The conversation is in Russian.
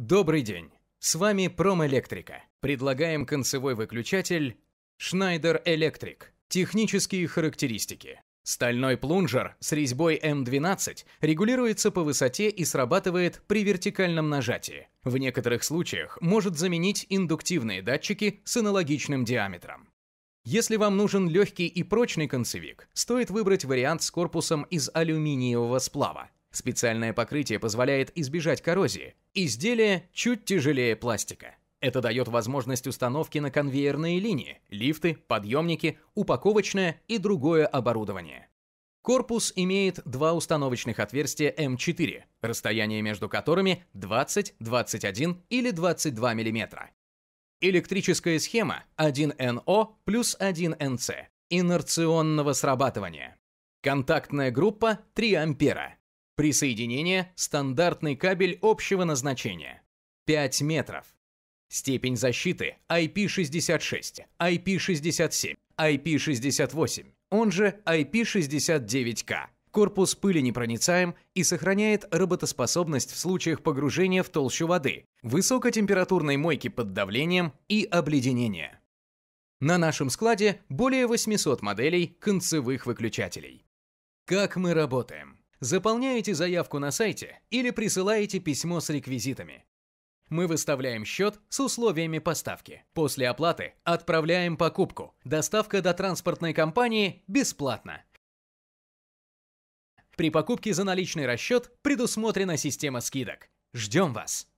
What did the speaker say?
Добрый день! С вами Промэлектрика. Предлагаем концевой выключатель Schneider Electric. Технические характеристики. Стальной плунжер с резьбой М12 регулируется по высоте и срабатывает при вертикальном нажатии. В некоторых случаях может заменить индуктивные датчики с аналогичным диаметром. Если вам нужен легкий и прочный концевик, стоит выбрать вариант с корпусом из алюминиевого сплава. Специальное покрытие позволяет избежать коррозии. Изделие чуть тяжелее пластика. Это дает возможность установки на конвейерные линии, лифты, подъемники, упаковочное и другое оборудование. Корпус имеет два установочных отверстия М4, расстояние между которыми 20, 21 или 22 мм. Электрическая схема 1 no плюс 1 nc инерционного срабатывания. Контактная группа 3 ампера. Присоединение – стандартный кабель общего назначения. 5 метров. Степень защиты IP66, IP67, IP68, он же ip 69 k Корпус пыли непроницаем и сохраняет работоспособность в случаях погружения в толщу воды, высокотемпературной мойки под давлением и обледенения. На нашем складе более 800 моделей концевых выключателей. Как мы работаем? Заполняете заявку на сайте или присылаете письмо с реквизитами. Мы выставляем счет с условиями поставки. После оплаты отправляем покупку. Доставка до транспортной компании бесплатна. При покупке за наличный расчет предусмотрена система скидок. Ждем вас!